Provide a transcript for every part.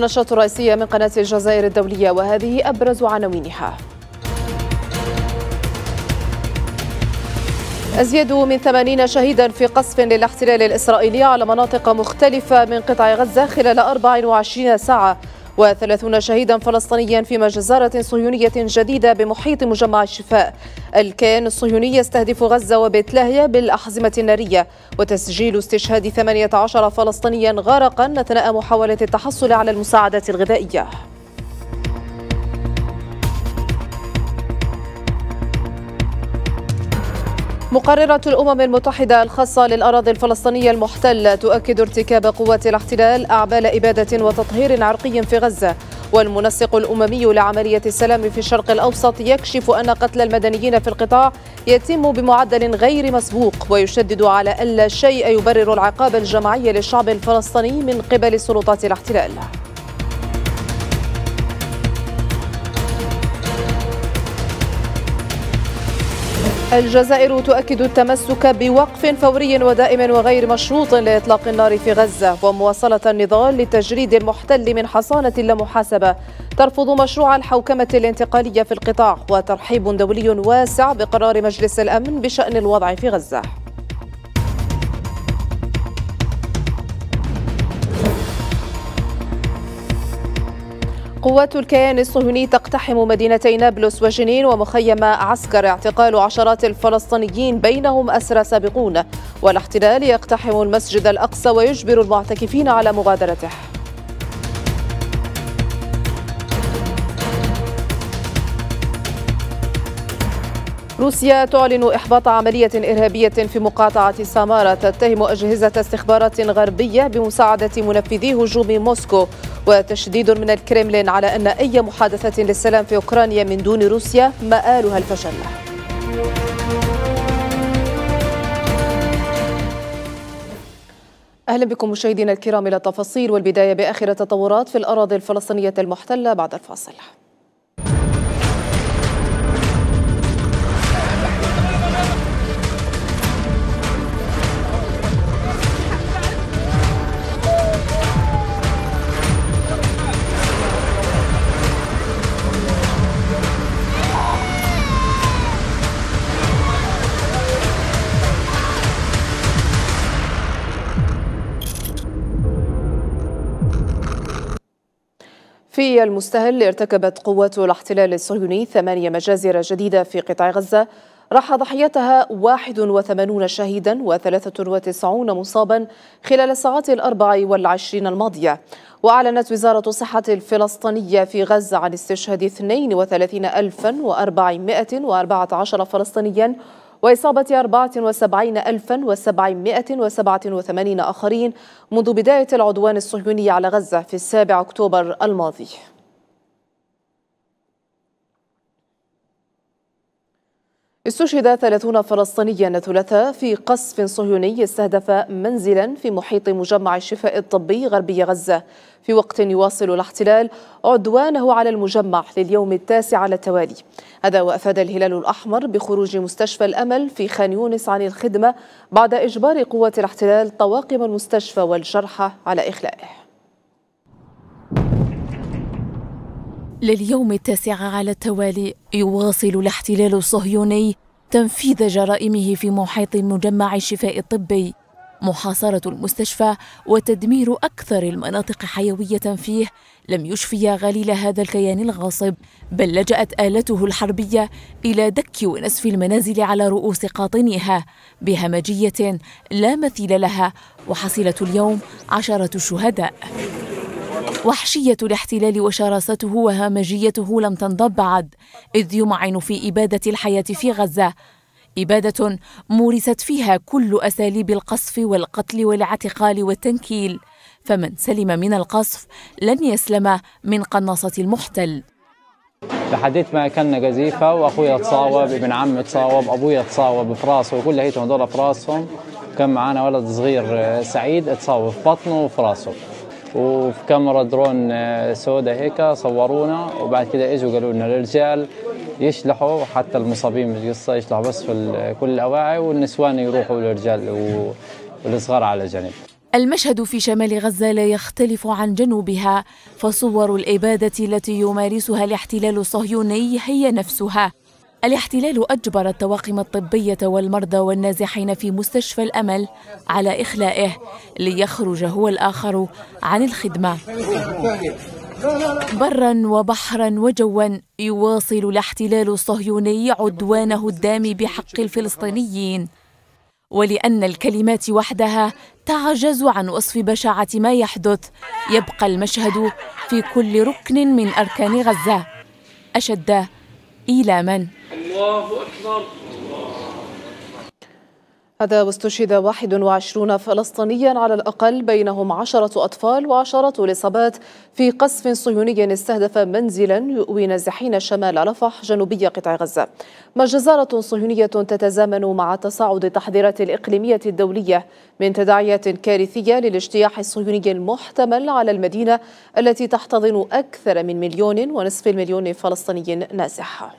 النشاط الرئيسية من قناة الجزائر الدولية وهذه أبرز عناوينها أزيد من 80 شهيدا في قصف للاحتلال الإسرائيلي على مناطق مختلفة من قطاع غزة خلال 24 ساعة وثلاثون شهيدا فلسطينيا في مجزرة صهيونية جديدة بمحيط مجمع الشفاء الكيان الصهيوني يستهدف غزة وبيت لاهيا بالأحزمة النارية وتسجيل استشهاد 18 فلسطينيا غرقا أثناء محاولة التحصل على المساعدات الغذائية مقررة الأمم المتحدة الخاصة للأراضي الفلسطينية المحتلة تؤكد ارتكاب قوات الاحتلال أعمال إبادة وتطهير عرقي في غزة والمنسق الأممي لعملية السلام في الشرق الأوسط يكشف أن قتل المدنيين في القطاع يتم بمعدل غير مسبوق ويشدد على ألا شيء يبرر العقاب الجماعي للشعب الفلسطيني من قبل سلطات الاحتلال الجزائر تؤكد التمسك بوقف فوري ودائم وغير مشروط لإطلاق النار في غزة ومواصلة النضال لتجريد المحتل من حصانة اللامحاسبة ترفض مشروع الحوكمة الانتقالية في القطاع وترحيب دولي واسع بقرار مجلس الأمن بشأن الوضع في غزة قوات الكيان الصهيوني تقتحم مدينتي نابلس وجنين ومخيم عسكر اعتقال عشرات الفلسطينيين بينهم أسرى سابقون والاحتلال يقتحم المسجد الأقصى ويجبر المعتكفين على مغادرته روسيا تعلن إحباط عملية إرهابية في مقاطعة سامارا تتهم أجهزة استخبارات غربية بمساعدة منفذي هجوم موسكو وتشديد من الكريملين على أن أي محادثة للسلام في أوكرانيا من دون روسيا مآلها الفشل أهلا بكم مشاهدينا الكرام إلى التفاصيل والبداية بآخر التطورات في الأراضي الفلسطينية المحتلة بعد الفاصل في المستهل ارتكبت قوات الاحتلال الصهيوني ثمانية مجازر جديدة في قطاع غزة راح ضحيتها 81 شهيدا و93 مصابا خلال الساعات الأربع والعشرين الماضية وأعلنت وزارة الصحة الفلسطينية في غزة عن استشهاد 32414 الفا فلسطينيا وإصابة 74787 آخرين منذ بداية العدوان الصهيوني على غزة في السابع أكتوبر الماضي استشهد 30 فلسطينيا ثلاثاء في قصف صهيوني استهدف منزلا في محيط مجمع الشفاء الطبي غربي غزة في وقت يواصل الاحتلال عدوانه على المجمع لليوم التاسع على التوالي هذا وأفاد الهلال الأحمر بخروج مستشفى الأمل في خان يونس عن الخدمة بعد إجبار قوات الاحتلال طواقم المستشفى والجرحى على إخلائه لليوم التاسع على التوالي يواصل الاحتلال الصهيوني تنفيذ جرائمه في محيط مجمع الشفاء الطبي محاصرة المستشفى وتدمير أكثر المناطق حيوية فيه لم يشفي غليل هذا الكيان الغاصب بل لجأت آلته الحربية إلى دك ونسف المنازل على رؤوس قاطنيها بهمجية لا مثيل لها وحصلت اليوم عشرة شهداء وحشية الاحتلال وشراسته وهمجيته لم تنضب بعد إذ يمعن في إبادة الحياة في غزة إبادة مورست فيها كل أساليب القصف والقتل والاعتقال والتنكيل فمن سلم من القصف لن يسلم من قناصة المحتل لحديت ما اكلنا قذيفه واخويا تصاوب ابن عمي تصاوب ابويا تصاوب في راسه كل هيتهم دول في راسهم كان معانا ولد صغير سعيد تصاوب في بطنه وفي راسه وفي كاميرا درون آه، سوداء هيك صورونا وبعد كده اجوا قالوا لنا الرجال يشلحوا حتى المصابين مش قصه يشلحوا بس في كل الاواعي والنسوان يروحوا للرجال والصغار على جنب المشهد في شمال غزة لا يختلف عن جنوبها فصور الإبادة التي يمارسها الاحتلال الصهيوني هي نفسها الاحتلال أجبر الطواقم الطبية والمرضى والنازحين في مستشفى الأمل على إخلائه ليخرج هو الآخر عن الخدمة برا وبحرا وجوا يواصل الاحتلال الصهيوني عدوانه الدام بحق الفلسطينيين ولأن الكلمات وحدها تعجز عن وصف بشاعة ما يحدث يبقى المشهد في كل ركن من أركان غزة أشد إيلاما الله أكبر هذا واستشهد 21 فلسطينيا على الأقل بينهم عشرة أطفال وعشرة الإصابات في قصف صهيوني استهدف منزلا يؤوي نازحين شمال رفح جنوبي قطاع غزة ما جزارة صهيونية تتزامن مع تصاعد التحذيرات الإقليمية الدولية من تداعيات كارثية للاجتياح الصهيوني المحتمل على المدينة التي تحتضن أكثر من مليون ونصف المليون فلسطيني نازح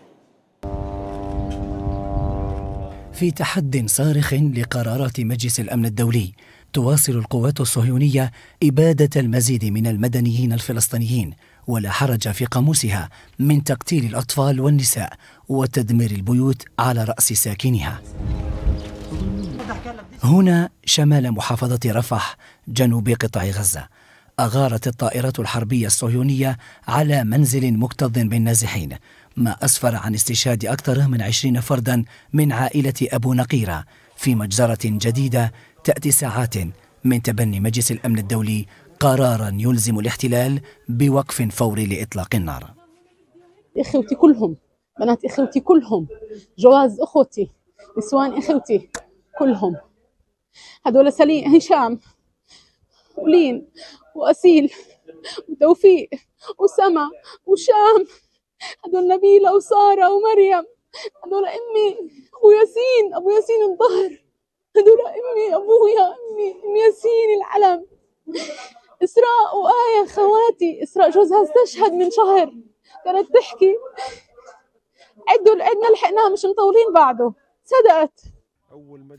في تحد صارخ لقرارات مجلس الامن الدولي تواصل القوات الصهيونيه اباده المزيد من المدنيين الفلسطينيين ولا حرج في قاموسها من تقتيل الاطفال والنساء وتدمير البيوت على راس ساكنها هنا شمال محافظه رفح جنوب قطاع غزه اغارت الطائرات الحربيه الصهيونيه على منزل مكتظ بالنازحين ما أسفر عن استشهاد أكثر من عشرين فردا من عائلة أبو نقيرة في مجزرة جديدة تأتي ساعات من تبني مجلس الأمن الدولي قرارا يلزم الاحتلال بوقف فوري لإطلاق النار إخوتي كلهم بنات إخوتي كلهم جواز أخوتي نسوان إخوتي كلهم هدول سليم هشام ولين وأسيل وتوفيق وسما وشام هدول نبيلة وسارة ومريم هدول أمي أبو ياسين أبو ياسين الظهر هدول أمي أبويا أمي أم ياسين العلم إسراء وآية خواتي إسراء جوزها استشهد من شهر كانت تحكي عدوا عدنا لحقناها مش مطولين بعده صدقت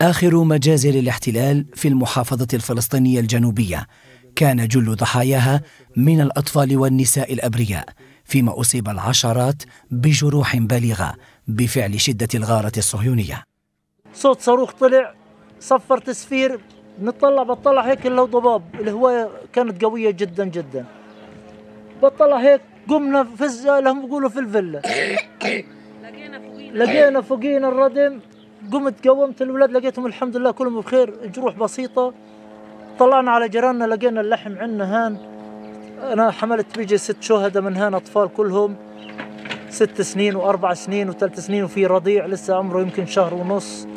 آخر مجازر الاحتلال في المحافظة الفلسطينية الجنوبية كان جل ضحاياها من الأطفال والنساء الأبرياء فيما أصيب العشرات بجروح بالغة بفعل شدة الغارة الصهيونية صوت صاروخ طلع صفر تسفير نطلع بطلع هيك الا ضباب الهوايه كانت قويه جدا جدا بطلع هيك قمنا فزة لهم بيقولوا في الفيلا لقينا فوقينا لقينا فوقينا الردم قمت قومت الولاد لقيتهم الحمد لله كلهم بخير جروح بسيطه طلعنا على جيراننا لقينا اللحم عندنا هان انا حملت بيجي ست شهداء من هنا اطفال كلهم ست سنين واربع سنين وثلاث سنين وفي رضيع لسه عمره يمكن شهر ونص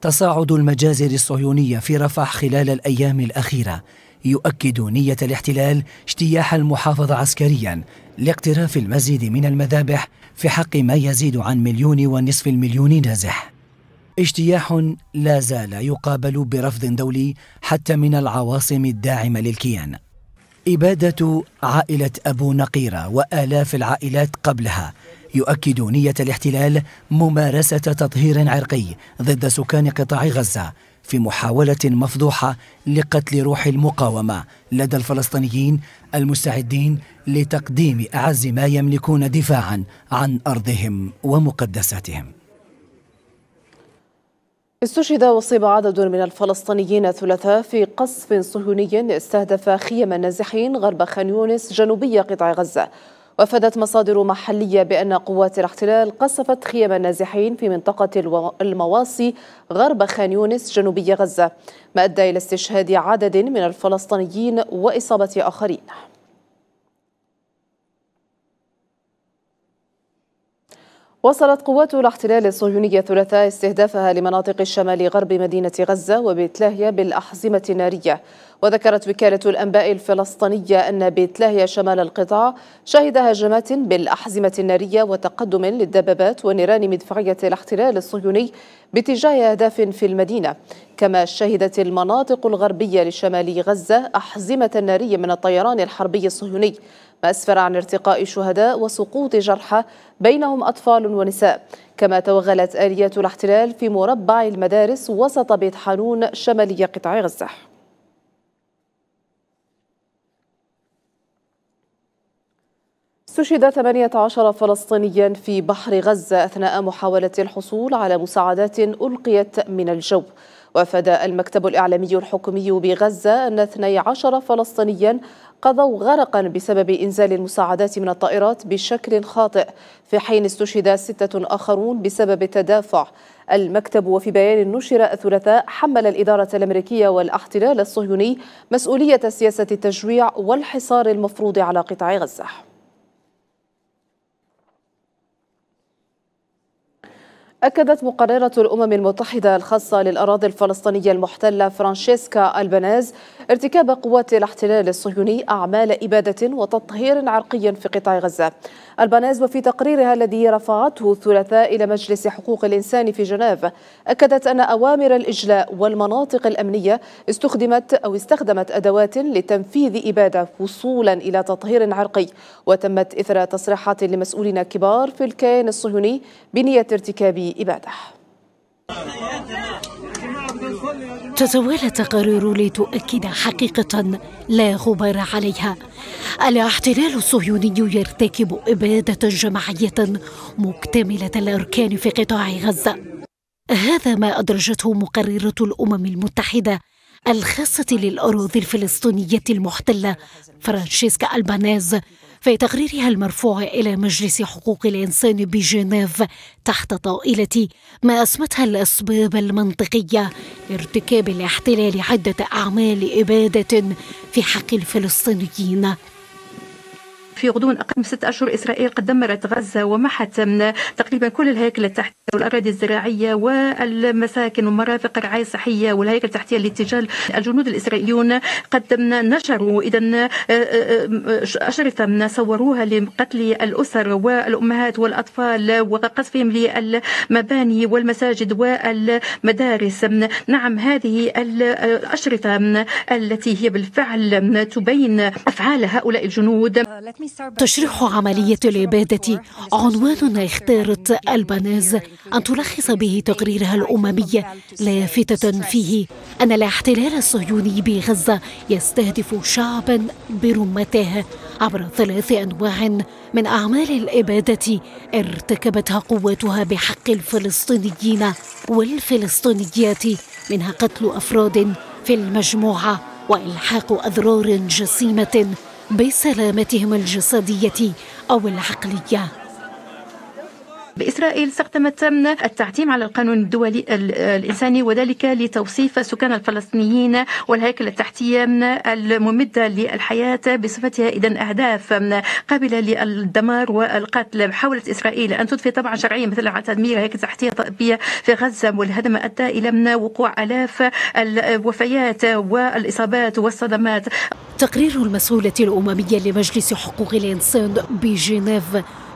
تصاعد المجازر الصهيونيه في رفح خلال الايام الاخيره يؤكد نيه الاحتلال اجتياح المحافظه عسكريا لاقتراف المزيد من المذابح في حق ما يزيد عن مليون ونصف المليون نازح اجتياح لا زال يقابل برفض دولي حتى من العواصم الداعمه للكيان إبادة عائلة أبو نقيرة وآلاف العائلات قبلها يؤكد نية الاحتلال ممارسة تطهير عرقي ضد سكان قطاع غزة في محاولة مفضوحة لقتل روح المقاومة لدى الفلسطينيين المستعدين لتقديم أعز ما يملكون دفاعا عن أرضهم ومقدساتهم استشهد واصيب عدد من الفلسطينيين الثلاثاء في قصف صهيوني استهدف خيم النازحين غرب خان يونس جنوبي قطاع غزة وافادت مصادر محلية بأن قوات الاحتلال قصفت خيم النازحين في منطقة المواصي غرب خان يونس جنوبي غزة ما أدى إلى استشهاد عدد من الفلسطينيين وإصابة آخرين وصلت قوات الاحتلال الصهيوني الثلاثاء استهدافها لمناطق الشمال غرب مدينة غزة وبيت لاهيا بالأحزمة النارية وذكرت وكالة الأنباء الفلسطينية أن بيت لاهيا شمال القطاع شهد هجمات بالأحزمة النارية وتقدم للدبابات ونيران مدفعية الاحتلال الصهيوني باتجاه أهداف في المدينة كما شهدت المناطق الغربية لشمال غزة أحزمة نارية من الطيران الحربي الصهيوني ما أسفر عن ارتقاء شهداء وسقوط جرحى بينهم أطفال ونساء كما توغلت آليات الاحتلال في مربع المدارس وسط بيت حانون شمالي قطاع غزة استشهد 18 فلسطينيا في بحر غزة أثناء محاولة الحصول على مساعدات ألقيت من الجو وافاد المكتب الإعلامي الحكومي بغزة أن 12 فلسطينيا قضوا غرقا بسبب إنزال المساعدات من الطائرات بشكل خاطئ في حين استشهد ستة آخرون بسبب التدافع المكتب وفي بيان نشر الثلاثاء حمل الإدارة الأمريكية والاحتلال الصهيوني مسؤولية سياسة التجويع والحصار المفروض على قطاع غزة أكدت مقررة الأمم المتحدة الخاصة للأراضي الفلسطينية المحتلة فرانشيسكا البناز ارتكاب قوات الاحتلال الصهيوني أعمال إبادة وتطهير عرقي في قطاع غزة البناز وفي تقريرها الذي رفعته الثلاثاء إلى مجلس حقوق الإنسان في جنيف أكدت أن أوامر الإجلاء والمناطق الأمنية استخدمت أو استخدمت أدوات لتنفيذ إبادة وصولا إلى تطهير عرقي وتمت إثر تصريحات لمسؤولين كبار في الكيان الصهيوني بنية ارتكاب إبادة تتوالى تقارير لتؤكد حقيقة لا غبار عليها الاحتلال الصهيوني يرتكب إبادة جماعية مكتملة الأركان في قطاع غزة هذا ما أدرجته مقررة الأمم المتحدة الخاصة للأراضي الفلسطينية المحتلة فرانشيسكا ألبانيز في تقريرها المرفوع إلى مجلس حقوق الإنسان بجنيف تحت طائلة ما أسمتها الأسباب المنطقية لارتكاب الاحتلال عدة أعمال إبادة في حق الفلسطينيين في غضون أقل من ست أشهر إسرائيل قد دمرت غزة ومحت تقريبا كل الهيكل التحتية والأراضي الزراعية والمساكن ومرافق الرعاية الصحية والهيكل التحتية لاتجاه الجنود الإسرائيليون قد نشروا إذا آه، آه، آه، أشرطة صوروها لقتل الأسر والأمهات والأطفال وقصفهم للمباني والمساجد والمدارس نعم هذه الأشرطة التي هي بالفعل تبين أفعال هؤلاء الجنود تشريح uh, عملية الإبادة عنوان اختارت البناز أن تلخص به تقريرها الأممي لافتة فيه أن الاحتلال الصهيوني بغزة يستهدف شعبا برمته عبر ثلاث أنواع من أعمال الإبادة ارتكبتها قواتها بحق الفلسطينيين والفلسطينيات منها قتل أفراد في المجموعة وإلحاق أضرار جسيمة بسلامتهم الجسدية أو العقلية بإسرائيل استخدمت التعتيم على القانون الدولي الإنساني وذلك لتوصيف السكان الفلسطينيين والهيكل التحتية الممدة للحياة بصفتها إذا أهداف قابلة للدمار والقتل حاولت إسرائيل أن تضفي طبعا شرعية مثل على تدمير هيكل تحتية طبية في غزة والهدم أدى إلى وقوع آلاف الوفيات والإصابات والصدمات تقرير المسؤولة الأممية لمجلس حقوق الإنسان بجنيف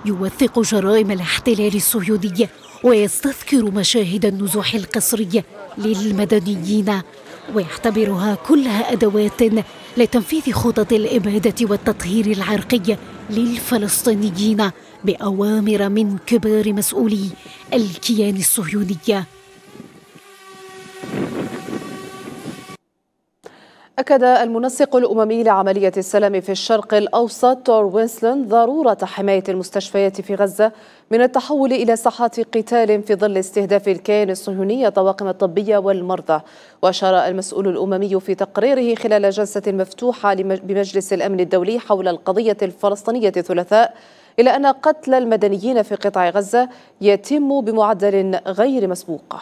يوثق جرائم الاحتلال الصهيوني ويستذكر مشاهد النزوح القسري للمدنيين ويعتبرها كلها ادوات لتنفيذ خطط الاباده والتطهير العرقي للفلسطينيين باوامر من كبار مسؤولي الكيان الصهيوني أكد المنسق الأممي لعملية السلام في الشرق الأوسط تور وينسلن ضرورة حماية المستشفيات في غزة من التحول إلى ساحات قتال في ظل استهداف الكيان الصهيوني الطواقم الطبية والمرضى وأشار المسؤول الأممي في تقريره خلال جلسة مفتوحة بمجلس الأمن الدولي حول القضية الفلسطينية الثلاثاء إلى أن قتل المدنيين في قطاع غزة يتم بمعدل غير مسبوق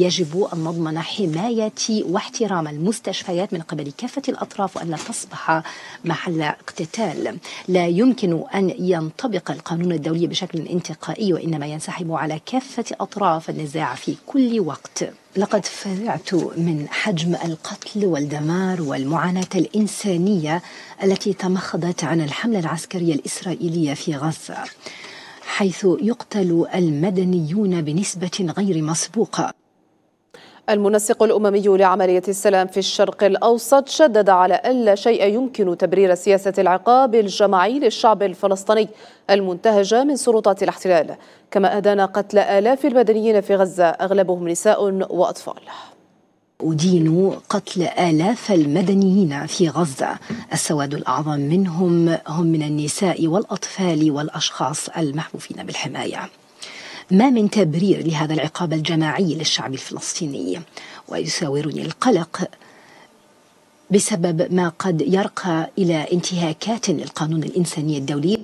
يجب أن نضمن حماية واحترام المستشفيات من قبل كافة الأطراف وأن تصبح محل اقتتال لا يمكن أن ينطبق القانون الدولي بشكل انتقائي وإنما ينسحب على كافة أطراف النزاع في كل وقت لقد فزعت من حجم القتل والدمار والمعاناة الإنسانية التي تمخضت عن الحملة العسكرية الإسرائيلية في غزة حيث يقتل المدنيون بنسبة غير مسبوقة المنسق الأممي لعملية السلام في الشرق الأوسط شدد على أن لا شيء يمكن تبرير سياسة العقاب الجماعي للشعب الفلسطيني المنتهجة من سلطات الاحتلال كما أدان قتل آلاف المدنيين في غزة أغلبهم نساء وأطفال أدين قتل آلاف المدنيين في غزة السواد الأعظم منهم هم من النساء والأطفال والأشخاص المحفوفين بالحماية ما من تبرير لهذا العقاب الجماعي للشعب الفلسطيني ويساورني القلق بسبب ما قد يرقى الى انتهاكات للقانون الانساني الدولي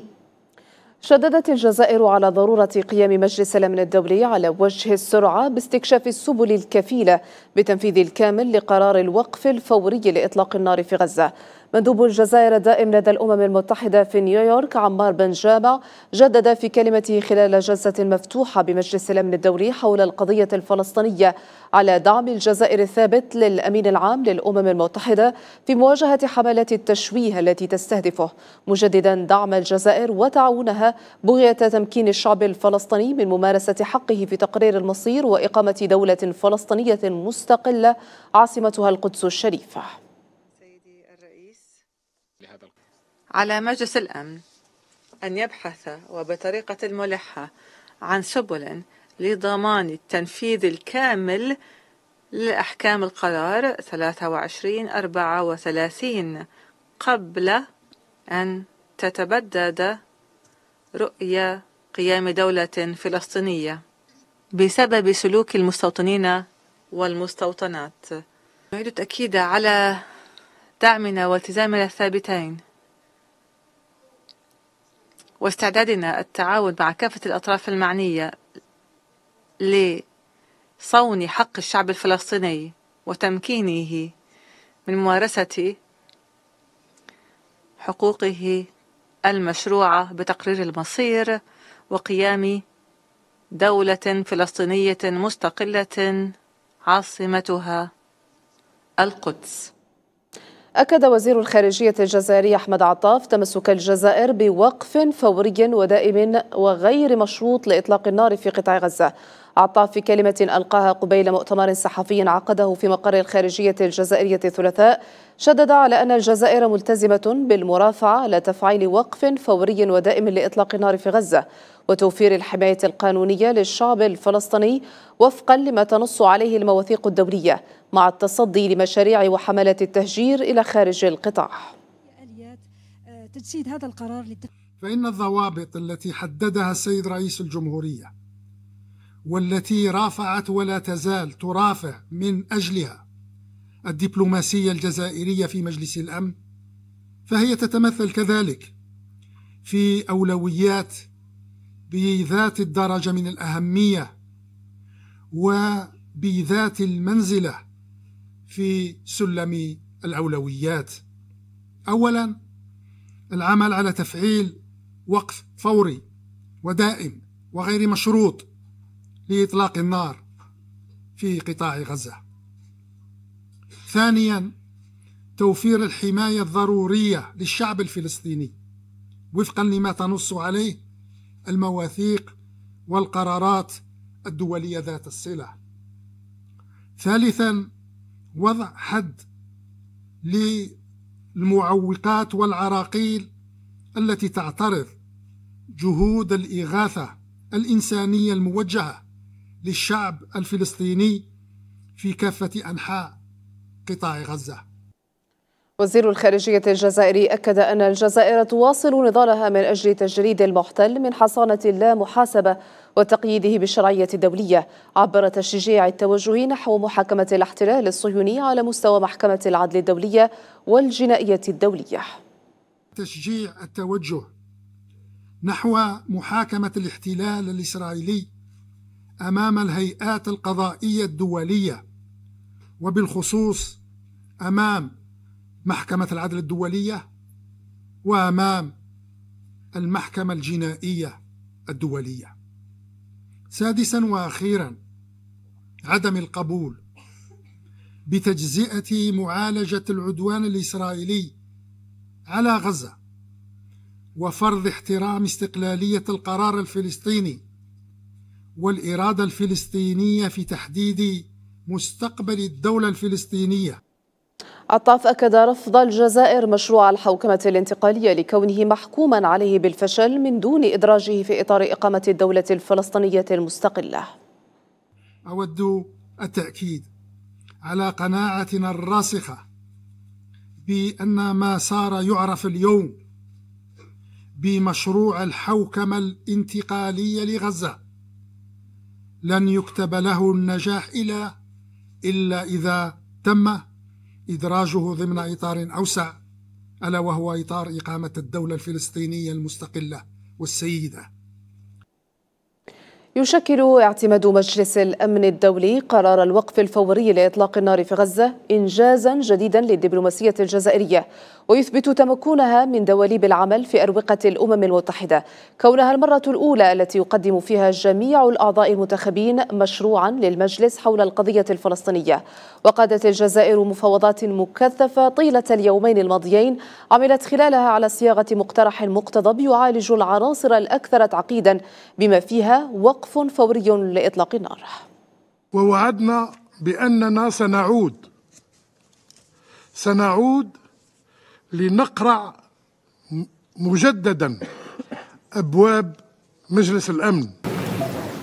شددت الجزائر على ضرورة قيام مجلس الأمن الدولي على وجه السرعة باستكشاف السبل الكفيلة بتنفيذ الكامل لقرار الوقف الفوري لإطلاق النار في غزة مندوب الجزائر الدائم لدى الأمم المتحدة في نيويورك عمار بن جامع جدد في كلمته خلال جلسة مفتوحة بمجلس الأمن الدولي حول القضية الفلسطينية على دعم الجزائر الثابت للأمين العام للأمم المتحدة في مواجهة حملات التشويه التي تستهدفه مجددا دعم الجزائر وتعاونها بغية تمكين الشعب الفلسطيني من ممارسة حقه في تقرير المصير وإقامة دولة فلسطينية مستقلة عاصمتها القدس الشريفة على مجلس الأمن أن يبحث وبطريقة ملحة عن سبل لضمان التنفيذ الكامل لأحكام القرار 23 34 قبل أن تتبدد رؤية قيام دولة فلسطينية بسبب سلوك المستوطنين والمستوطنات نريد التأكيد على دعمنا والتزامنا الثابتين واستعدادنا التعاون مع كافة الأطراف المعنية لصون حق الشعب الفلسطيني وتمكينه من ممارسة حقوقه المشروعة بتقرير المصير وقيام دولة فلسطينية مستقلة عاصمتها القدس أكد وزير الخارجية الجزائري أحمد عطاف تمسك الجزائر بوقف فوري ودائم وغير مشروط لإطلاق النار في قطاع غزة عطاف في كلمة ألقاها قبيل مؤتمر صحفي عقده في مقر الخارجية الجزائرية الثلاثاء شدد على أن الجزائر ملتزمة بالمرافعة على تفعيل وقف فوري ودائم لإطلاق النار في غزة وتوفير الحماية القانونية للشعب الفلسطيني وفقا لما تنص عليه المواثيق الدولية مع التصدي لمشاريع وحملات التهجير إلى خارج القطاع تجسيد هذا القرار فإن الضوابط التي حددها السيد رئيس الجمهورية والتي رافعت ولا تزال ترافع من أجلها الدبلوماسية الجزائرية في مجلس الأمن فهي تتمثل كذلك في أولويات بذات الدرجة من الأهمية وبذات المنزله في سلم الأولويات أولا العمل على تفعيل وقف فوري ودائم وغير مشروط لإطلاق النار في قطاع غزة ثانيا توفير الحماية الضرورية للشعب الفلسطيني وفقا لما تنص عليه المواثيق والقرارات الدولية ذات الصلة ثالثا وضع حد للمعوقات والعراقيل التي تعترض جهود الإغاثة الإنسانية الموجهة للشعب الفلسطيني في كافة أنحاء قطاع غزة وزير الخارجية الجزائري أكد أن الجزائر تواصل نضالها من أجل تجريد المحتل من حصانة لا محاسبة وتقييده بالشرعية الدولية عبر تشجيع التوجه نحو محاكمة الاحتلال الصهيوني على مستوى محكمة العدل الدولية والجنائية الدولية تشجيع التوجه نحو محاكمة الاحتلال الإسرائيلي أمام الهيئات القضائية الدولية وبالخصوص أمام محكمة العدل الدولية وأمام المحكمة الجنائية الدولية سادسا واخيرا عدم القبول بتجزئه معالجه العدوان الاسرائيلي على غزه وفرض احترام استقلاليه القرار الفلسطيني والاراده الفلسطينيه في تحديد مستقبل الدوله الفلسطينيه الطاف أكد رفض الجزائر مشروع الحوكمة الانتقالية لكونه محكوما عليه بالفشل من دون إدراجه في إطار إقامة الدولة الفلسطينية المستقلة أود التأكيد على قناعتنا الراسخة بأن ما صار يعرف اليوم بمشروع الحوكمة الانتقالية لغزة لن يكتب له النجاح إلا إلا إذا تم إدراجه ضمن إطار أوسع ألا وهو إطار إقامة الدولة الفلسطينية المستقلة والسيدة يشكل اعتماد مجلس الأمن الدولي قرار الوقف الفوري لإطلاق النار في غزة إنجازا جديدا للدبلوماسية الجزائرية ويثبت تمكنها من دواليب العمل في أروقة الأمم المتحدة كونها المرة الأولى التي يقدم فيها جميع الأعضاء المنتخبين مشروعا للمجلس حول القضية الفلسطينية وقادت الجزائر مفاوضات مكثفة طيلة اليومين الماضيين عملت خلالها على صياغة مقترح مقتضب يعالج العناصر الأكثر تعقيدا بما فيها وقف وقف فوري لإطلاق النار ووعدنا بأننا سنعود سنعود لنقرع مجددا أبواب مجلس الأمن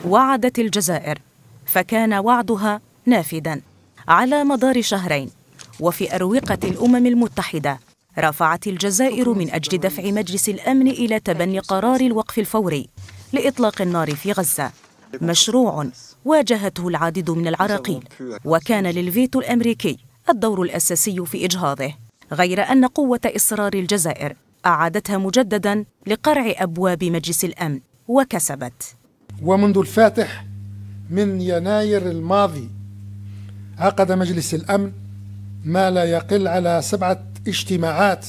وعدت الجزائر فكان وعدها نافذا على مدار شهرين وفي أروقة الأمم المتحدة رفعت الجزائر من أجل دفع مجلس الأمن إلى تبني قرار الوقف الفوري لإطلاق النار في غزة مشروع واجهته العديد من العراقيل وكان للفيتو الأمريكي الدور الأساسي في إجهاضه غير أن قوة إصرار الجزائر أعادتها مجددا لقرع أبواب مجلس الأمن وكسبت ومنذ الفاتح من يناير الماضي عقد مجلس الأمن ما لا يقل على سبعة اجتماعات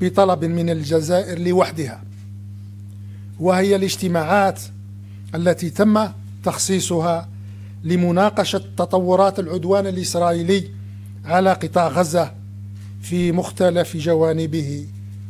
بطلب من الجزائر لوحدها وهي الاجتماعات التي تم تخصيصها لمناقشة تطورات العدوان الإسرائيلي على قطاع غزة في مختلف جوانبه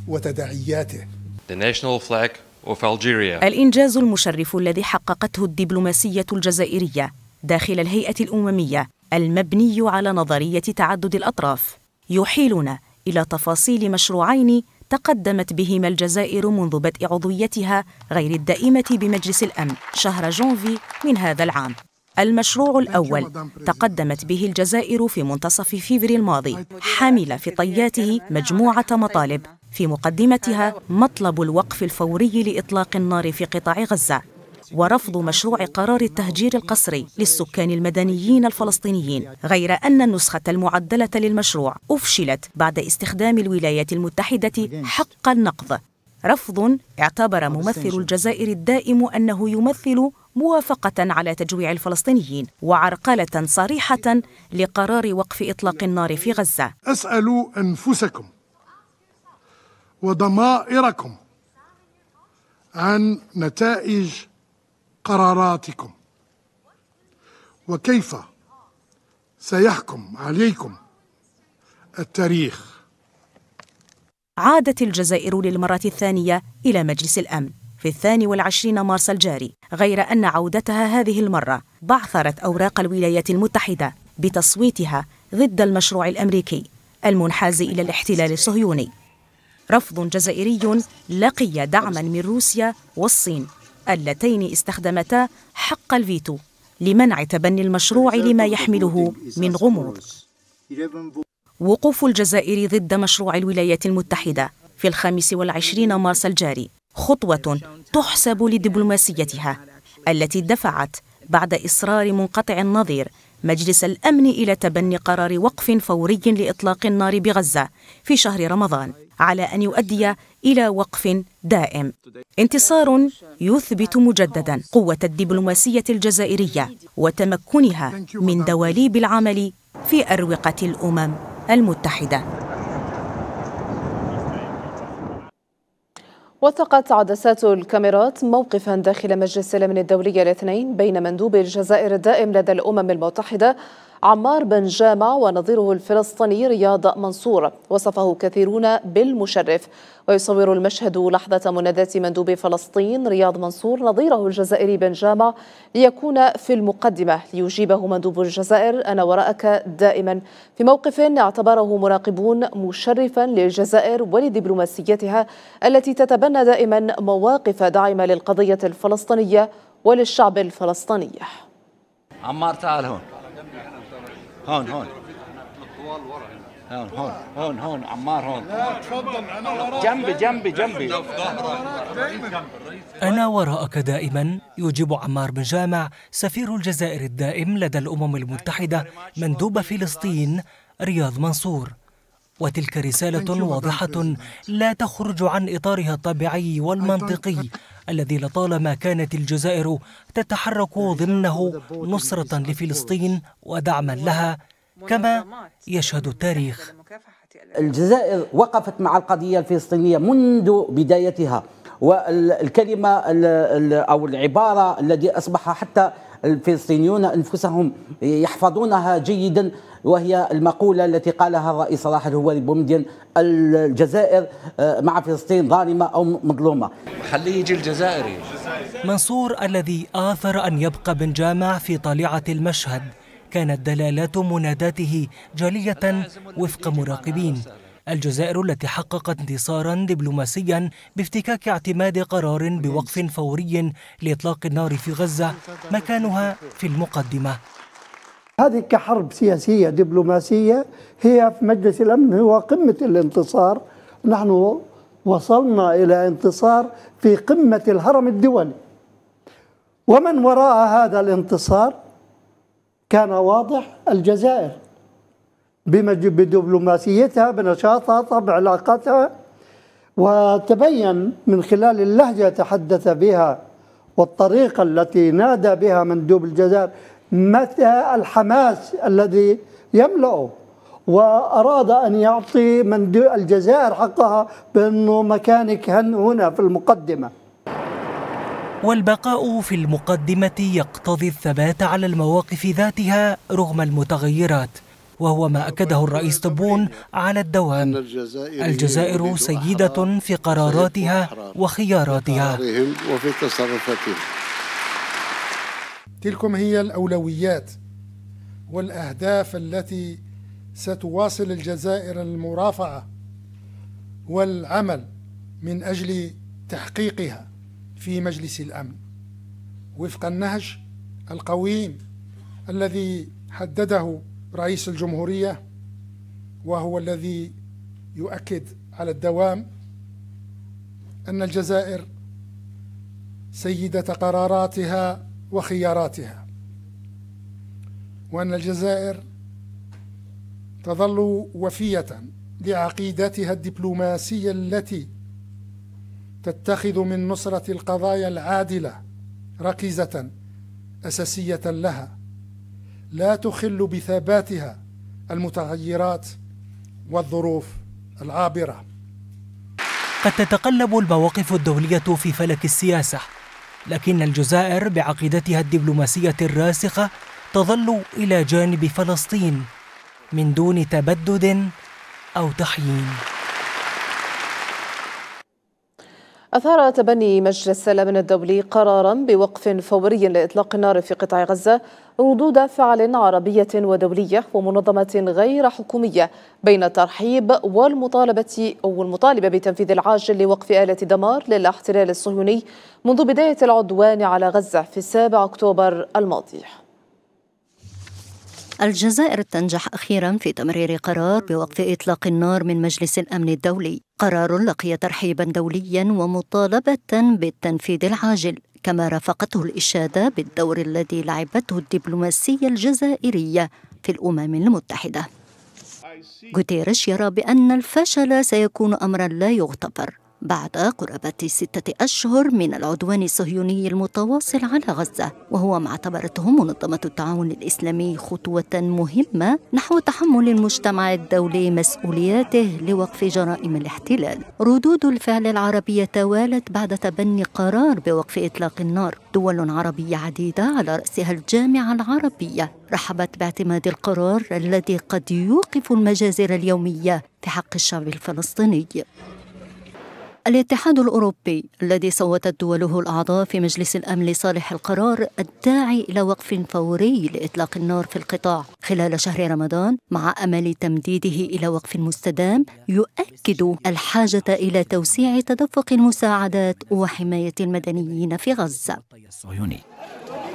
وتداعياته. The national flag of Algeria. الإنجاز المشرف الذي حققته الدبلوماسية الجزائرية داخل الهيئة الأممية المبني على نظرية تعدد الأطراف يحيلنا إلى تفاصيل مشروعين تقدمت بهما الجزائر منذ بدء عضويتها غير الدائمة بمجلس الأمن شهر جونفي من هذا العام المشروع الأول تقدمت به الجزائر في منتصف فيفري الماضي حمل في طياته مجموعة مطالب في مقدمتها مطلب الوقف الفوري لإطلاق النار في قطاع غزة ورفض مشروع قرار التهجير القسري للسكان المدنيين الفلسطينيين غير أن النسخة المعدلة للمشروع أفشلت بعد استخدام الولايات المتحدة حق النقض رفض اعتبر ممثل الجزائر الدائم أنه يمثل موافقة على تجويع الفلسطينيين وعرقلة صريحة لقرار وقف إطلاق النار في غزة أسألوا أنفسكم وضمائركم عن نتائج قراراتكم وكيف سيحكم عليكم التاريخ عادت الجزائر للمرة الثانية إلى مجلس الأمن في الثاني والعشرين مارس الجاري غير أن عودتها هذه المرة بعثرت أوراق الولايات المتحدة بتصويتها ضد المشروع الأمريكي المنحاز إلى الاحتلال الصهيوني رفض جزائري لقي دعما من روسيا والصين اللتين استخدمتا حق الفيتو لمنع تبني المشروع لما يحمله من غموض وقوف الجزائر ضد مشروع الولايات المتحدة في الخامس والعشرين مارس الجاري خطوة تحسب لدبلوماسيتها التي دفعت بعد إصرار منقطع النظير مجلس الأمن إلى تبني قرار وقف فوري لإطلاق النار بغزة في شهر رمضان على أن يؤدي إلى وقف دائم انتصار يثبت مجددا قوة الدبلوماسية الجزائرية وتمكنها من دواليب العمل في أروقة الأمم المتحدة وثقت عدسات الكاميرات موقفا داخل مجلس الامن الدولي الاثنين بين مندوب الجزائر الدائم لدى الامم المتحده عمار بن جامع ونظيره الفلسطيني رياض منصور وصفه كثيرون بالمشرف ويصور المشهد لحظة مناداة مندوب فلسطين رياض منصور نظيره الجزائري بن جامع ليكون في المقدمة ليجيبه مندوب الجزائر أنا وراءك دائما في موقف اعتبره مراقبون مشرفا للجزائر ولدبلوماسيتها التي تتبنى دائما مواقف داعمة للقضية الفلسطينية وللشعب الفلسطيني عمار تعال هون هون هون هون هون هون هون عمار هون جنبي جنبي جنبي أنا وراءك دائما يجيب عمار بن جامع سفير الجزائر الدائم لدى الأمم المتحدة مندوب فلسطين رياض منصور وتلك رسالة واضحة لا تخرج عن إطارها الطبيعي والمنطقي الذي لطالما كانت الجزائر تتحرك ضمنه نصرة لفلسطين ودعما لها كما يشهد التاريخ الجزائر وقفت مع القضية الفلسطينية منذ بدايتها والكلمة أو العبارة الذي أصبح حتى الفلسطينيون أنفسهم يحفظونها جيدا وهي المقولة التي قالها الرئيس صلاح الهواري بومدين الجزائر آه، مع فلسطين ظالمة أو مظلومة خليه يجي الجزائري منصور الذي آثر أن يبقى بن جامع في طليعة المشهد كانت دلالات مناداته جلية وفق مراقبين الجزائر التي حققت انتصارا دبلوماسيا بافتكاك اعتماد قرار بوقف فوري لإطلاق النار في غزة مكانها في المقدمة هذه كحرب سياسية دبلوماسية هي في مجلس الأمن هو قمة الانتصار نحن وصلنا إلى انتصار في قمة الهرم الدولي ومن وراء هذا الانتصار كان واضح الجزائر بدبلوماسيتها بنشاطها طب علاقاتها وتبين من خلال اللهجة تحدث بها والطريقة التي نادى بها مندوب الجزائر متى الحماس الذي يملأه وأراد أن يعطي مندوب الجزائر حقها بأنه مكانك هنا في المقدمة والبقاء في المقدمة يقتضي الثبات على المواقف ذاتها رغم المتغيرات وهو ما أكده الرئيس تبون على الدوام الجزائر سيدة في قراراتها وخياراتها وفي تصرفاتها تلكم هي الأولويات والأهداف التي ستواصل الجزائر المرافعة والعمل من أجل تحقيقها في مجلس الأمن وفق النهج القويم الذي حدده رئيس الجمهورية وهو الذي يؤكد على الدوام أن الجزائر سيدة قراراتها وخياراتها وأن الجزائر تظل وفية لعقيدتها الدبلوماسية التي تتخذ من نصرة القضايا العادلة ركيزة أساسية لها لا تخل بثباتها المتغيرات والظروف العابرة قد تتقلب المواقف الدولية في فلك السياسة لكن الجزائر بعقيدتها الدبلوماسية الراسخة تظل إلى جانب فلسطين من دون تبدد أو تحيين أثار تبني مجلس الأمن الدولي قرارا بوقف فوري لإطلاق النار في قطاع غزة ردود فعل عربية ودولية ومنظمة غير حكومية بين الترحيب والمطالبة والمطالبة بتنفيذ العاجل لوقف آلة دمار للاحتلال الصهيوني منذ بداية العدوان على غزة في 7 أكتوبر الماضي الجزائر تنجح أخيرا في تمرير قرار بوقف إطلاق النار من مجلس الأمن الدولي قرار لقي ترحيبا دوليا ومطالبة بالتنفيذ العاجل كما رافقته الإشادة بالدور الذي لعبته الدبلوماسية الجزائرية في الأمم المتحدة غوتيريش يرى بأن الفشل سيكون أمرا لا يغتفر بعد قرابة ستة أشهر من العدوان الصهيوني المتواصل على غزة وهو ما اعتبرته منظمة التعاون الإسلامي خطوة مهمة نحو تحمل المجتمع الدولي مسؤولياته لوقف جرائم الاحتلال ردود الفعل العربية توالت بعد تبني قرار بوقف إطلاق النار دول عربية عديدة على رأسها الجامعة العربية رحبت باعتماد القرار الذي قد يوقف المجازر اليومية في حق الشعب الفلسطيني الاتحاد الأوروبي الذي صوتت دوله الأعضاء في مجلس الأمن لصالح القرار الداعي إلى وقف فوري لإطلاق النار في القطاع خلال شهر رمضان مع أمل تمديده إلى وقف مستدام يؤكد الحاجة إلى توسيع تدفق المساعدات وحماية المدنيين في غزة.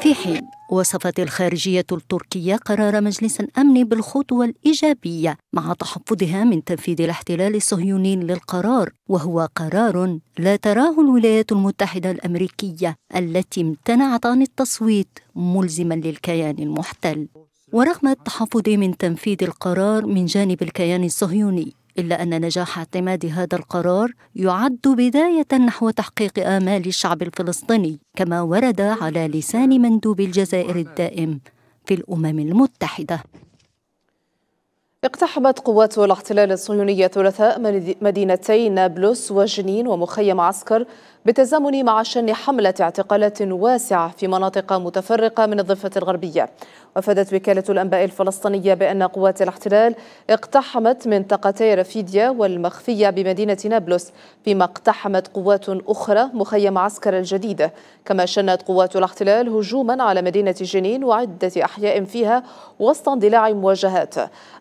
في حين وصفت الخارجية التركية قرار مجلس الأمن بالخطوة الإيجابية مع تحفظها من تنفيذ الاحتلال الصهيوني للقرار وهو قرار لا تراه الولايات المتحدة الأمريكية التي امتنعت عن التصويت ملزما للكيان المحتل ورغم التحفظ من تنفيذ القرار من جانب الكيان الصهيوني إلا أن نجاح اعتماد هذا القرار يعد بداية نحو تحقيق آمال الشعب الفلسطيني كما ورد على لسان مندوب الجزائر الدائم في الأمم المتحدة اقتحمت قوات الاحتلال الصهيوني الثلاثاء مدينتي نابلس وجنين ومخيم عسكر بالتزامن مع شن حملة اعتقالات واسعة في مناطق متفرقة من الضفة الغربية وفدت وكالة الأنباء الفلسطينية بأن قوات الاحتلال اقتحمت منطقتي رفيديا والمخفية بمدينة نابلس فيما اقتحمت قوات أخرى مخيم عسكر الجديدة كما شنت قوات الاحتلال هجوما على مدينة جنين وعدة أحياء فيها وسط اندلاع مواجهات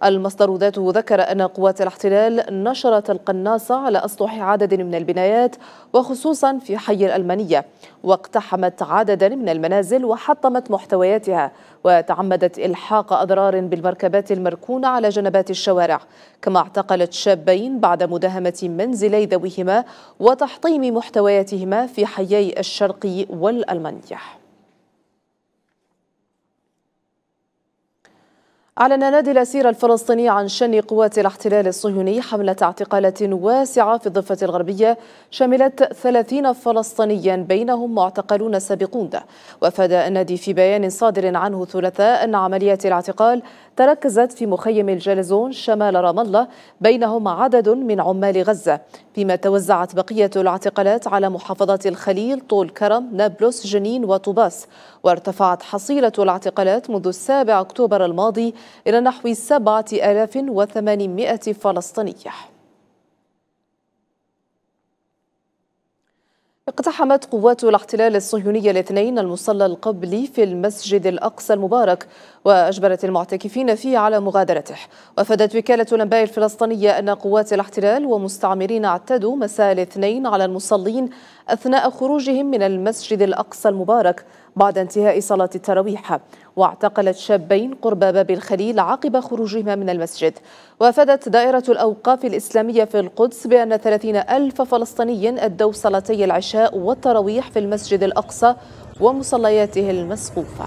المصدر ذاته ذكر أن قوات الاحتلال نشرت القناصة على أسطح عدد من البنايات وخصوصا في حي الألمانية واقتحمت عددا من المنازل وحطمت محتوياتها وتعمدت إلحاق أضرار بالمركبات المركونة على جنبات الشوارع كما اعتقلت شابين بعد مداهمة منزلي ذويهما وتحطيم محتوياتهما في حيي الشرقي والألمانية أعلن نادي الأسير الفلسطيني عن شن قوات الاحتلال الصهيوني حملة اعتقالات واسعة في الضفة الغربية شملت 30 فلسطينيا بينهم معتقلون سابقون وأفاد النادي في بيان صادر عنه ثلاثاء أن عمليات الاعتقال تركزت في مخيم الجلزون شمال رام الله بينهم عدد من عمال غزة فيما توزعت بقية الاعتقالات على محافظات الخليل طول كرم نابلس جنين وطوباس وارتفعت حصيلة الاعتقالات منذ السابع أكتوبر الماضي إلى نحو 7800 فلسطينية اقتحمت قوات الاحتلال الصهيوني الاثنين المصلى القبلي في المسجد الأقصى المبارك وأجبرت المعتكفين فيه على مغادرته وفدت وكالة الأنباء الفلسطينية أن قوات الاحتلال ومستعمرين اعتدوا مساء الاثنين على المصلين أثناء خروجهم من المسجد الأقصى المبارك بعد انتهاء صلاة التراويح واعتقلت شابين قرب باب الخليل عقب خروجهما من المسجد وافادت دائرة الأوقاف الإسلامية في القدس بأن 30 ألف فلسطيني أدوا صلاتي العشاء والتراويح في المسجد الأقصى ومصلياته المسقوفة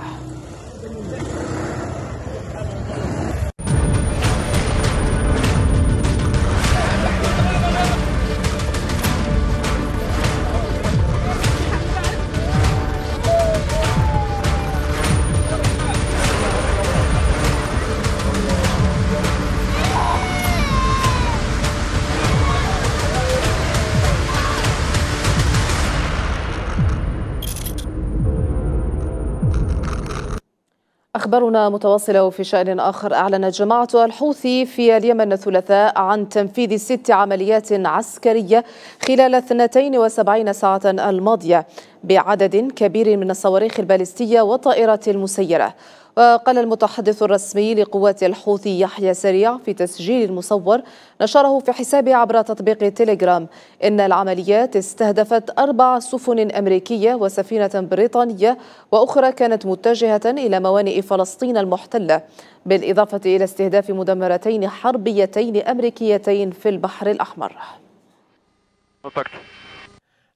أخبارنا متواصلة في شأن آخر أعلنت جماعة الحوثي في اليمن الثلاثاء عن تنفيذ ست عمليات عسكرية خلال 72 ساعة الماضية بعدد كبير من الصواريخ البالستية والطائرات المسيرة وقال المتحدث الرسمي لقوات الحوثي يحيى سريع في تسجيل مصور نشره في حسابه عبر تطبيق تيليجرام إن العمليات استهدفت أربع سفن أمريكية وسفينة بريطانية وأخرى كانت متجهة إلى موانئ فلسطين المحتلة بالإضافة إلى استهداف مدمرتين حربيتين أمريكيتين في البحر الأحمر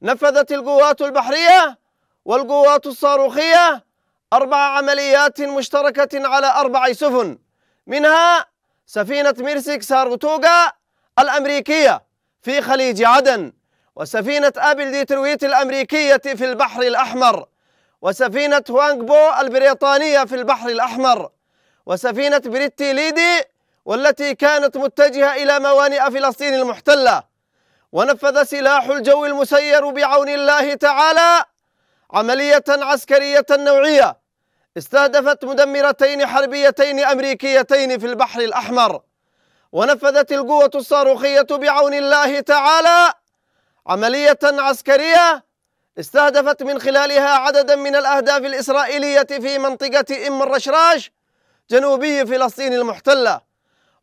نفذت القوات البحرية والقوات الصاروخية أربع عمليات مشتركة على أربع سفن منها سفينة ميرسيك ساروتوغا الأمريكية في خليج عدن وسفينة أبل ديترويت الأمريكية في البحر الأحمر وسفينة هوانغ بو البريطانية في البحر الأحمر وسفينة بريتي ليدي والتي كانت متجهة إلى موانئ فلسطين المحتلة ونفذ سلاح الجو المسير بعون الله تعالى عملية عسكرية نوعية استهدفت مدمرتين حربيتين أمريكيتين في البحر الأحمر ونفذت القوة الصاروخية بعون الله تعالى عملية عسكرية استهدفت من خلالها عددا من الأهداف الإسرائيلية في منطقة إم الرشراش جنوبي فلسطين المحتلة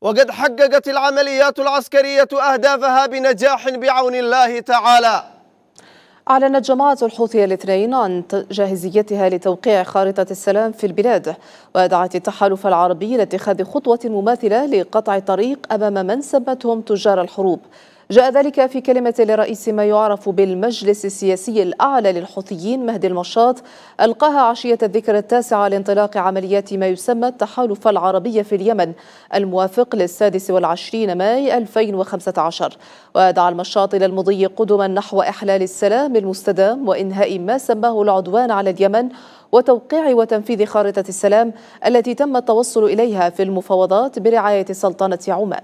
وقد حققت العمليات العسكرية أهدافها بنجاح بعون الله تعالى أعلنت جماعة الحوثي الاثنين عن جاهزيتها لتوقيع خارطة السلام في البلاد ودعت التحالف العربي لاتخاذ خطوة مماثلة لقطع الطريق أمام من سمتهم تجار الحروب جاء ذلك في كلمة لرئيس ما يعرف بالمجلس السياسي الأعلى للحوثيين مهدي المشاط ألقاها عشية الذكرى التاسعة لانطلاق عمليات ما يسمى التحالف العربي في اليمن الموافق للسادس والعشرين ماي 2015 ودعا المشاط إلى المضي قدما نحو إحلال السلام المستدام وإنهاء ما سماه العدوان على اليمن وتوقيع وتنفيذ خارطة السلام التي تم التوصل إليها في المفاوضات برعاية سلطنة عمان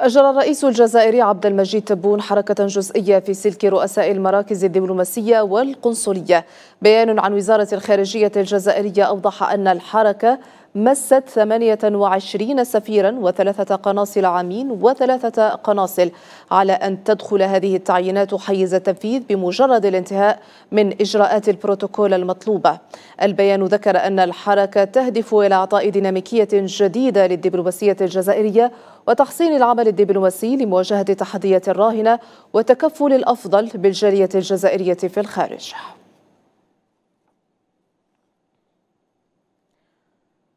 أجرى الرئيس الجزائري عبد المجيد تبون حركة جزئية في سلك رؤساء المراكز الدبلوماسية والقنصلية بيان عن وزارة الخارجية الجزائرية أوضح أن الحركة مست 28 سفيرا وثلاثة قناصل عامين وثلاثة قناصل على أن تدخل هذه التعيينات حيز التنفيذ بمجرد الانتهاء من إجراءات البروتوكول المطلوبة البيان ذكر أن الحركة تهدف إلى إعطاء ديناميكية جديدة للدبلوماسية الجزائرية وتحسين العمل الدبلوماسي لمواجهة التحديات الراهنة وتكفل الأفضل بالجالية الجزائرية في الخارج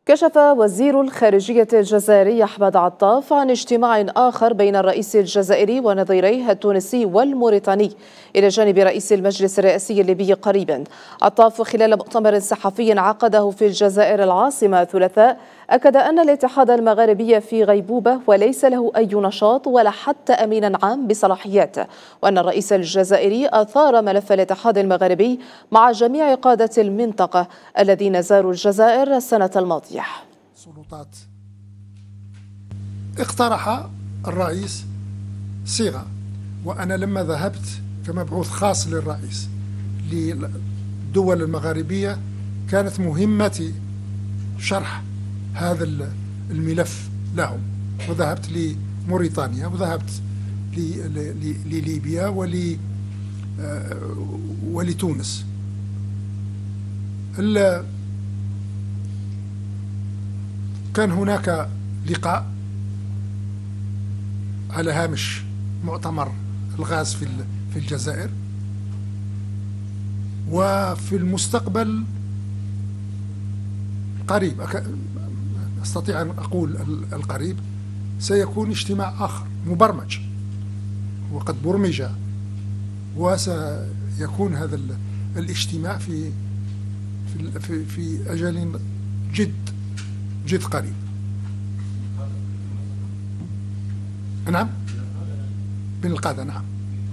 كشف وزير الخارجية الجزائري أحمد عطاف عن اجتماع آخر بين الرئيس الجزائري ونظيريه التونسي والموريتاني إلى جانب رئيس المجلس الرئاسي الليبي قريبا عطاف خلال مؤتمر صحفي عقده في الجزائر العاصمة ثلاثاء أكد أن الاتحاد المغاربي في غيبوبة وليس له أي نشاط ولا حتى أمينا عام بصلاحياته وأن الرئيس الجزائري أثار ملف الاتحاد المغاربي مع جميع قادة المنطقة الذين زاروا الجزائر السنة الماضية سلطات اقترح الرئيس صيغة وأنا لما ذهبت كمبعوث خاص للرئيس للدول المغاربية كانت مهمتي شرح هذا الملف لهم وذهبت لموريتانيا وذهبت لليبيا آه، ولتونس كان هناك لقاء على هامش مؤتمر الغاز في في الجزائر وفي المستقبل قريب أستطيع أن أقول القريب سيكون اجتماع آخر مبرمج وقد برمج وسيكون هذا الاجتماع في في في, أجل جد جد قريب نعم بالقادة نعم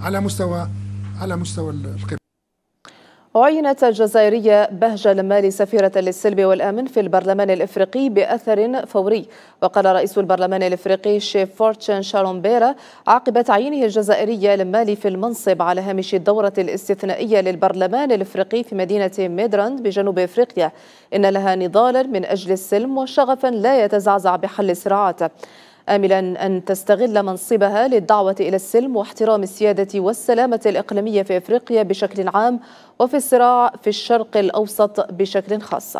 على مستوى على مستوى القبل عينت الجزائرية بهجة لمالي سفيرة للسلم والأمن في البرلمان الإفريقي بأثر فوري وقال رئيس البرلمان الإفريقي شيف فورتشن شارون بيرا عقب تعيينه الجزائرية لمالي في المنصب على هامش الدورة الاستثنائية للبرلمان الإفريقي في مدينة ميدراند بجنوب إفريقيا إن لها نضالا من أجل السلم وشغفا لا يتزعزع بحل صراعاته آملا أن تستغل منصبها للدعوة إلى السلم واحترام السيادة والسلامة الإقليمية في إفريقيا بشكل عام وفي الصراع في الشرق الأوسط بشكل خاص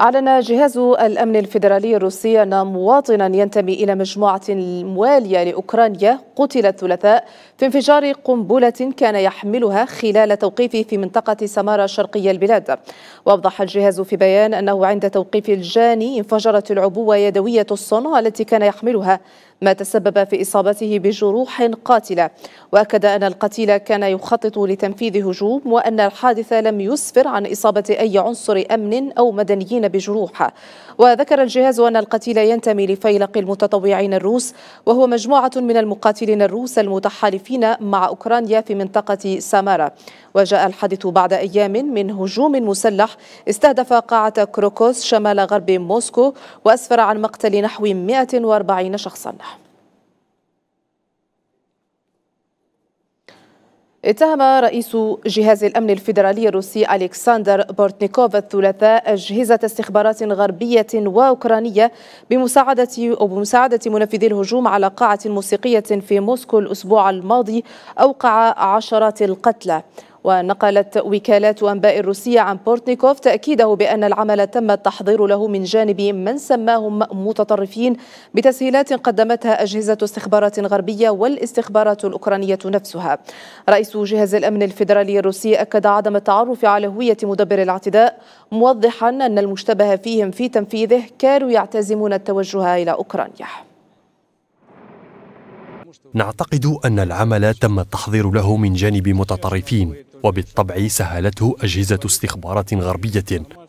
أعلن جهاز الأمن الفيدرالي الروسي أن مواطنا ينتمي إلى مجموعة موالية لأوكرانيا قتل الثلاثاء في انفجار قنبلة كان يحملها خلال توقيفه في منطقة سمارة شرقية البلاد وأوضح الجهاز في بيان أنه عند توقيف الجاني انفجرت العبوة يدوية الصنع التي كان يحملها ما تسبب في إصابته بجروح قاتلة وأكد أن القتيل كان يخطط لتنفيذ هجوم وأن الحادث لم يسفر عن إصابة أي عنصر أمن أو مدنيين بجروح وذكر الجهاز أن القتيل ينتمي لفيلق المتطوعين الروس وهو مجموعة من المقاتلين الروس المتحالفين مع أوكرانيا في منطقة سامارا وجاء الحادث بعد أيام من هجوم مسلح استهدف قاعة كروكوس شمال غرب موسكو وأسفر عن مقتل نحو 140 شخصاً اتهم رئيس جهاز الأمن الفيدرالي الروسي ألكسندر بورتنيكوف الثلاثاء أجهزة استخبارات غربية وأوكرانية بمساعدة أو بمساعدة منفذي الهجوم على قاعة موسيقية في موسكو الأسبوع الماضي أوقع عشرات القتلى ونقلت وكالات أنباء الروسية عن بورتنيكوف تأكيده بأن العمل تم التحضير له من جانب من سماهم متطرفين بتسهيلات قدمتها أجهزة استخبارات غربية والاستخبارات الأوكرانية نفسها رئيس جهاز الأمن الفيدرالي الروسي أكد عدم التعرف على هوية مدبر الاعتداء موضحا أن المشتبه فيهم في تنفيذه كانوا يعتزمون التوجه إلى أوكرانيا نعتقد أن العمل تم التحضير له من جانب متطرفين وبالطبع سهلته أجهزة استخبارات غربية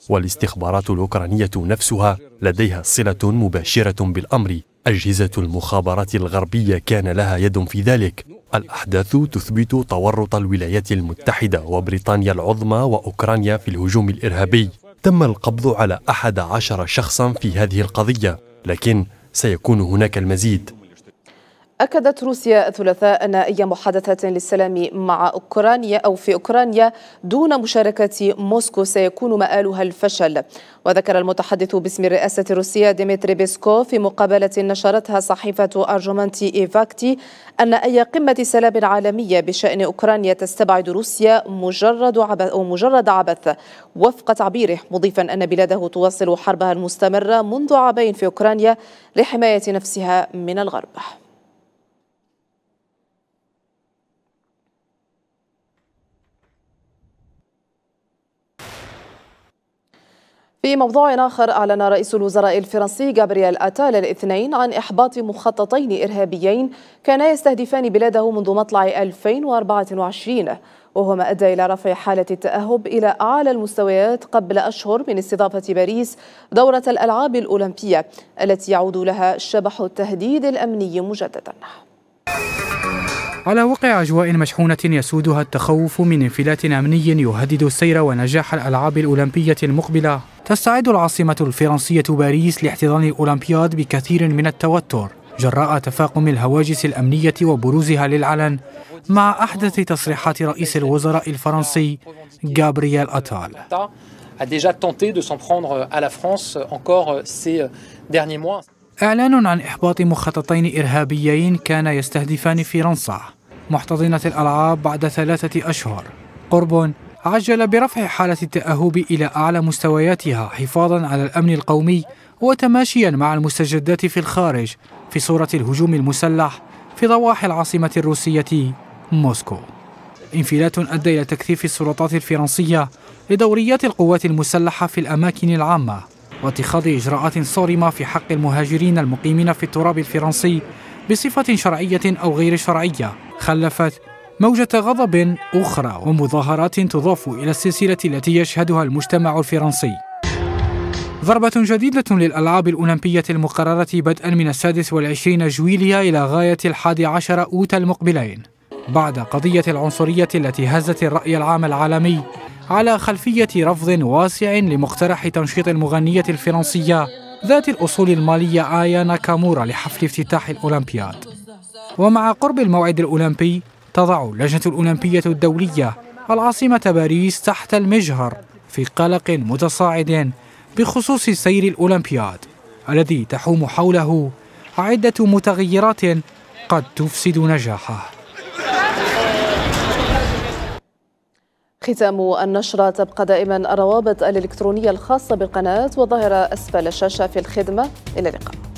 والاستخبارات الأوكرانية نفسها لديها صلة مباشرة بالأمر أجهزة المخابرات الغربية كان لها يد في ذلك الأحداث تثبت تورط الولايات المتحدة وبريطانيا العظمى وأوكرانيا في الهجوم الإرهابي تم القبض على أحد عشر شخصا في هذه القضية لكن سيكون هناك المزيد أكدت روسيا الثلاثاء أن أي محادثة للسلام مع أوكرانيا أو في أوكرانيا دون مشاركة موسكو سيكون مآلها الفشل وذكر المتحدث باسم الرئاسة الروسية ديمتري بيسكو في مقابلة نشرتها صحيفة أرجمانتي إيفاكتي أن أي قمة سلام عالمية بشأن أوكرانيا تستبعد روسيا مجرد عبث أو مجرد عبث وفق تعبيره مضيفا أن بلاده تواصل حربها المستمرة منذ عامين في أوكرانيا لحماية نفسها من الغرب في موضوع آخر أعلن رئيس الوزراء الفرنسي جابرييل أتال الاثنين عن إحباط مخططين إرهابيين كانا يستهدفان بلاده منذ مطلع 2024 وهو ما أدى إلى رفع حالة التأهب إلى أعلى المستويات قبل أشهر من استضافة باريس دورة الألعاب الأولمبية التي يعود لها شبح التهديد الأمني مجدداً على وقع أجواء مشحونة يسودها التخوف من انفلات أمني يهدد السير ونجاح الألعاب الأولمبية المقبلة تستعد العاصمة الفرنسية باريس لاحتضان الأولمبياد بكثير من التوتر جراء تفاقم الهواجس الأمنية وبروزها للعلن مع أحدث تصريحات رئيس الوزراء الفرنسي غابرييل أتال a déjà tenté de s'en prendre à la France encore ces derniers mois. إعلان عن إحباط مخططين إرهابيين كان يستهدفان فرنسا محتضنة الألعاب بعد ثلاثة أشهر قرب عجل برفع حالة التأهب إلى أعلى مستوياتها حفاظا على الأمن القومي وتماشيا مع المستجدات في الخارج في صورة الهجوم المسلح في ضواحي العاصمة الروسية موسكو انفلات أدى إلى تكثيف السلطات الفرنسية لدوريات القوات المسلحة في الأماكن العامة واتخاذ إجراءات صارمة في حق المهاجرين المقيمين في التراب الفرنسي بصفة شرعية أو غير شرعية خلفت موجة غضب أخرى ومظاهرات تضاف إلى السلسلة التي يشهدها المجتمع الفرنسي ضربة جديدة للألعاب الأولمبية المقررة بدءا من السادس والعشرين جويليا إلى غاية الحادي عشر أوت المقبلين بعد قضية العنصرية التي هزت الرأي العام العالمي على خلفية رفض واسع لمقترح تنشيط المغنية الفرنسية ذات الأصول المالية آيا ناكامورا لحفل افتتاح الأولمبياد ومع قرب الموعد الأولمبي تضع اللجنة الأولمبية الدولية العاصمة باريس تحت المجهر في قلق متصاعد بخصوص سير الأولمبياد الذي تحوم حوله عدة متغيرات قد تفسد نجاحه ختام النشرة تبقى دائما الروابط الإلكترونية الخاصة بالقناة وظاهرة أسفل الشاشة في الخدمة إلى اللقاء